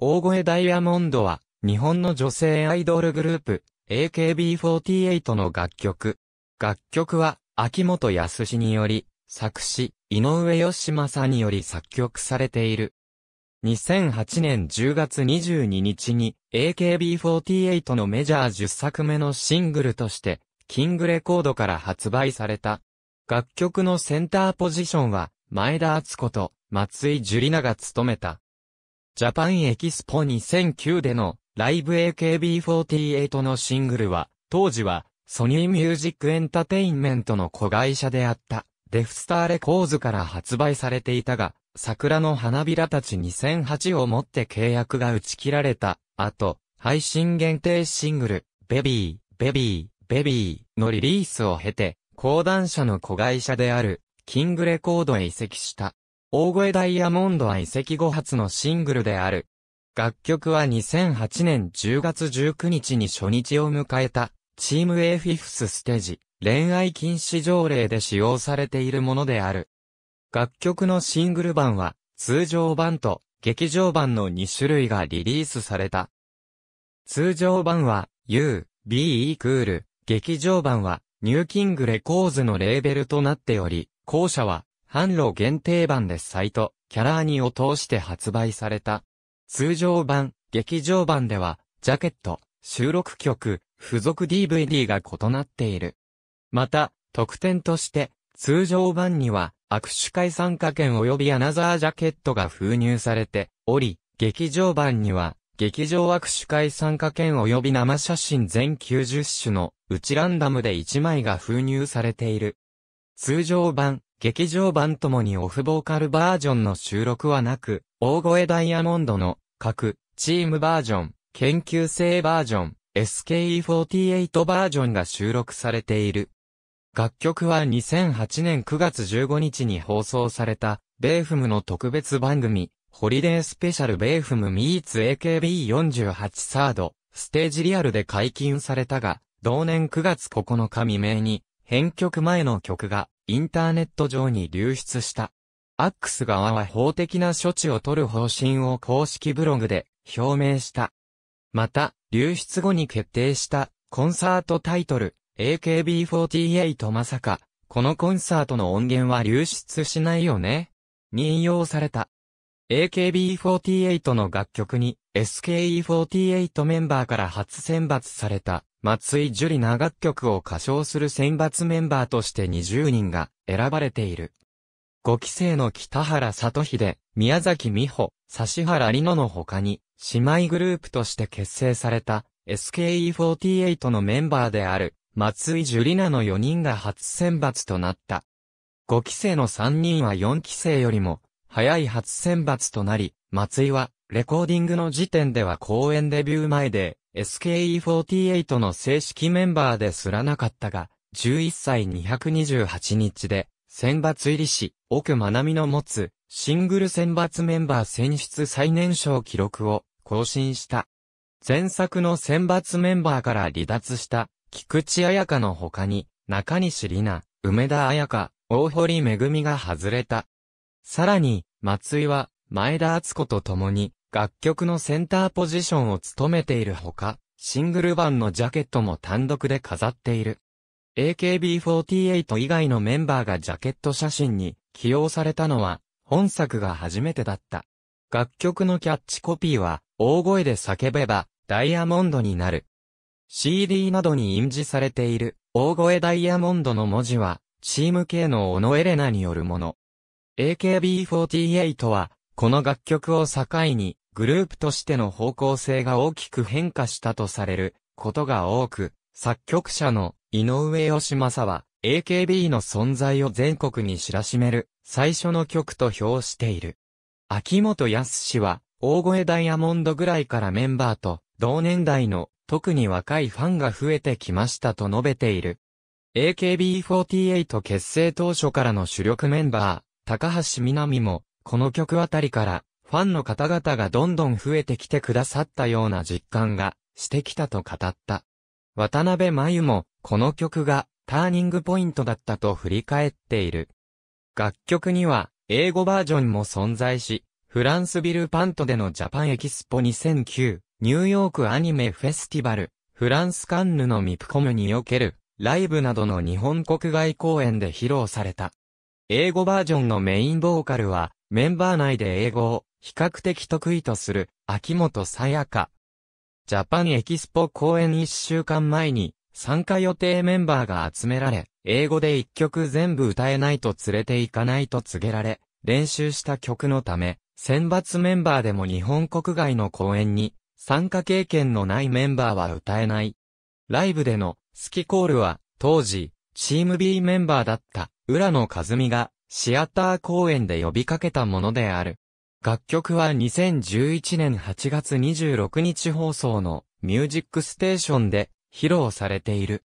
大声ダイヤモンドは、日本の女性アイドルグループ、AKB48 の楽曲。楽曲は、秋元康により、作詞、井上義正により作曲されている。2008年10月22日に、AKB48 のメジャー10作目のシングルとして、キングレコードから発売された。楽曲のセンターポジションは、前田敦子と松井樹里奈が務めた。ジャパンエキスポ2009でのライブ AKB48 のシングルは、当時はソニーミュージックエンタテインメントの子会社であったデフスターレコーズから発売されていたが、桜の花びらたち2008をもって契約が打ち切られた後、配信限定シングル、ベビー、ベビー、ベビーのリリースを経て、講談社の子会社である、キングレコードへ移籍した。大声ダイヤモンドは移籍後発のシングルである。楽曲は2008年10月19日に初日を迎えた、チーム A フィフスステージ、恋愛禁止条例で使用されているものである。楽曲のシングル版は、通常版と劇場版の2種類がリリースされた。通常版は、U, B E クール、劇場版は、ニューキングレコーズのレーベルとなっており、後者は、販路限定版でサイト、キャラーニを通して発売された。通常版、劇場版では、ジャケット、収録曲、付属 DVD が異なっている。また、特典として、通常版には、握手会参加券及びアナザージャケットが封入されており、劇場版には、劇場握手会参加券及び生写真全90種のうちランダムで1枚が封入されている。通常版、劇場版ともにオフボーカルバージョンの収録はなく、大声ダイヤモンドの各チームバージョン、研究生バージョン、SKE48 バージョンが収録されている。楽曲は2008年9月15日に放送された、ベーフムの特別番組、ホリデースペシャルベーフムミーツ AKB48 サード、ステージリアルで解禁されたが、同年9月9日未明に、編曲前の曲がインターネット上に流出した。アックス側は法的な処置を取る方針を公式ブログで表明した。また、流出後に決定したコンサートタイトル AKB48 まさか、このコンサートの音源は流出しないよねに引用された。AKB48 の楽曲に SKE48 メンバーから初選抜された松井樹里な楽曲を歌唱する選抜メンバーとして20人が選ばれている。5期生の北原里秀、宮崎美穂、指原里乃の他に、姉妹グループとして結成された SKE48 のメンバーである松井樹里奈の4人が初選抜となった。5期生の3人は4期生よりも早い初選抜となり、松井はレコーディングの時点では公演デビュー前で SKE48 の正式メンバーですらなかったが、11歳228日で、選抜入りし、奥学美の持つ、シングル選抜メンバー選出最年少記録を更新した。前作の選抜メンバーから離脱した、菊池彩香の他に、中西里奈、梅田彩香、大堀恵が外れた。さらに、松井は、前田敦子と共に、楽曲のセンターポジションを務めているほか、シングル版のジャケットも単独で飾っている。AKB48 以外のメンバーがジャケット写真に起用されたのは、本作が初めてだった。楽曲のキャッチコピーは、大声で叫べば、ダイヤモンドになる。CD などに印字されている、大声ダイヤモンドの文字は、チーム系のオノエレナによるもの。AKB48 は、この楽曲を境に、グループとしての方向性が大きく変化したとされることが多く、作曲者の井上義正は AKB の存在を全国に知らしめる最初の曲と評している。秋元康氏は大声ダイヤモンドぐらいからメンバーと同年代の特に若いファンが増えてきましたと述べている。AKB48 結成当初からの主力メンバー、高橋みなみも、この曲あたりからファンの方々がどんどん増えてきてくださったような実感がしてきたと語った。渡辺真由も、この曲がターニングポイントだったと振り返っている。楽曲には、英語バージョンも存在し、フランスビルパントでのジャパンエキスポ2009、ニューヨークアニメフェスティバル、フランスカンヌのミプコムにおける、ライブなどの日本国外公演で披露された。英語バージョンのメインボーカルは、メンバー内で英語を比較的得意とする秋元さやか。ジャパンエキスポ公演1週間前に参加予定メンバーが集められ、英語で1曲全部歌えないと連れて行かないと告げられ、練習した曲のため、選抜メンバーでも日本国外の公演に参加経験のないメンバーは歌えない。ライブでのスキコールは当時チーム B メンバーだった浦野和美がシアター公演で呼びかけたものである。楽曲は2011年8月26日放送のミュージックステーションで披露されている。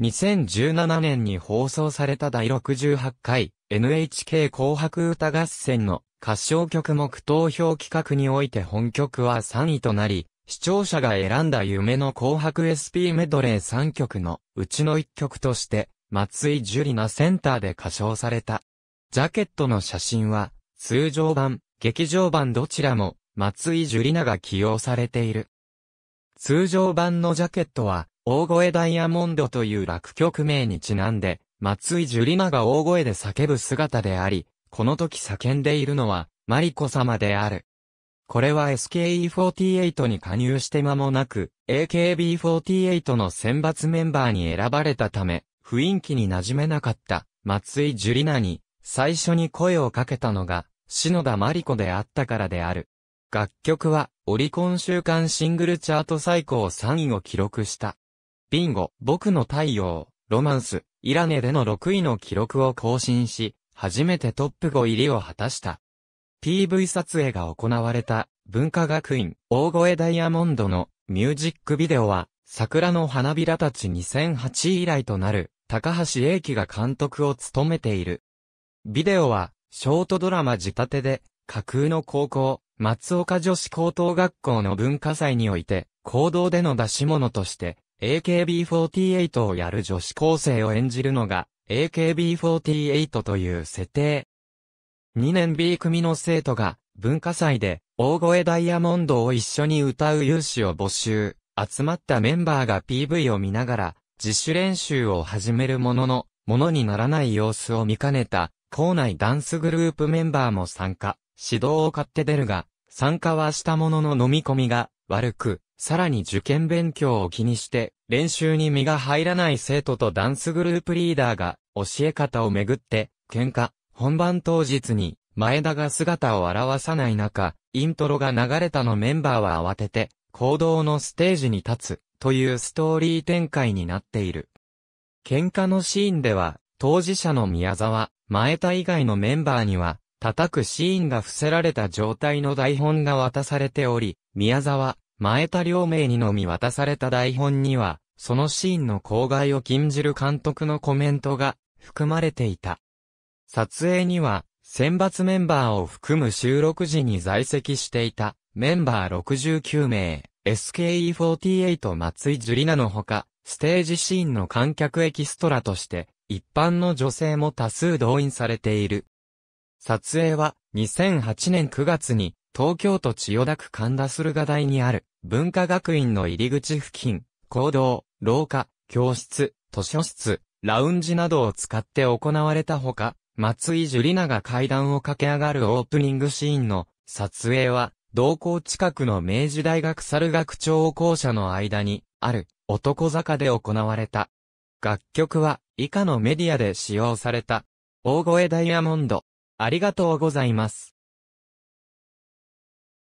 2017年に放送された第68回 NHK 紅白歌合戦の歌唱曲目投票企画において本曲は3位となり、視聴者が選んだ夢の紅白 SP メドレー3曲のうちの1曲として、松井樹里奈センターで歌唱された。ジャケットの写真は、通常版、劇場版どちらも、松井樹里奈が起用されている。通常版のジャケットは、大声ダイヤモンドという楽曲名にちなんで、松井樹里奈が大声で叫ぶ姿であり、この時叫んでいるのは、マリコ様である。これは SKE48 に加入して間もなく、AKB48 の選抜メンバーに選ばれたため、雰囲気に馴染めなかった松井樹里奈に、最初に声をかけたのが、篠田真理子であったからである。楽曲は、オリコン週間シングルチャート最高3位を記録した。ビンゴ、僕の太陽、ロマンス、イラネでの6位の記録を更新し、初めてトップ5入りを果たした。PV 撮影が行われた、文化学院、大声ダイヤモンドのミュージックビデオは、桜の花びらたち2008以来となる、高橋英樹が監督を務めている。ビデオは、ショートドラマ仕立てで、架空の高校、松岡女子高等学校の文化祭において、行動での出し物として、AKB48 をやる女子高生を演じるのが、AKB48 という設定。2年 B 組の生徒が、文化祭で、大声ダイヤモンドを一緒に歌う有志を募集。集まったメンバーが PV を見ながら、自主練習を始めるものの、ものにならない様子を見かねた、校内ダンスグループメンバーも参加、指導を買って出るが、参加はしたものの飲み込みが悪く、さらに受験勉強を気にして、練習に身が入らない生徒とダンスグループリーダーが、教え方をめぐって、喧嘩、本番当日に、前田が姿を現さない中、イントロが流れたのメンバーは慌てて、行動のステージに立つ、というストーリー展開になっている。喧嘩のシーンでは、当事者の宮沢、前田以外のメンバーには、叩くシーンが伏せられた状態の台本が渡されており、宮沢、前田両名にのみ渡された台本には、そのシーンの公害を禁じる監督のコメントが含まれていた。撮影には、選抜メンバーを含む収録時に在籍していたメンバー69名、SKE48 松井樹里奈のほか、ステージシーンの観客エキストラとして一般の女性も多数動員されている。撮影は2008年9月に東京都千代田区神田駿河台にある文化学院の入り口付近、講堂、廊下、教室、図書室、ラウンジなどを使って行われたほか、松井樹里奈が階段を駆け上がるオープニングシーンの撮影は、同校近くの明治大学猿学長校舎の間にある男坂で行われた。楽曲は以下のメディアで使用された。大声ダイヤモンド。ありがとうございます。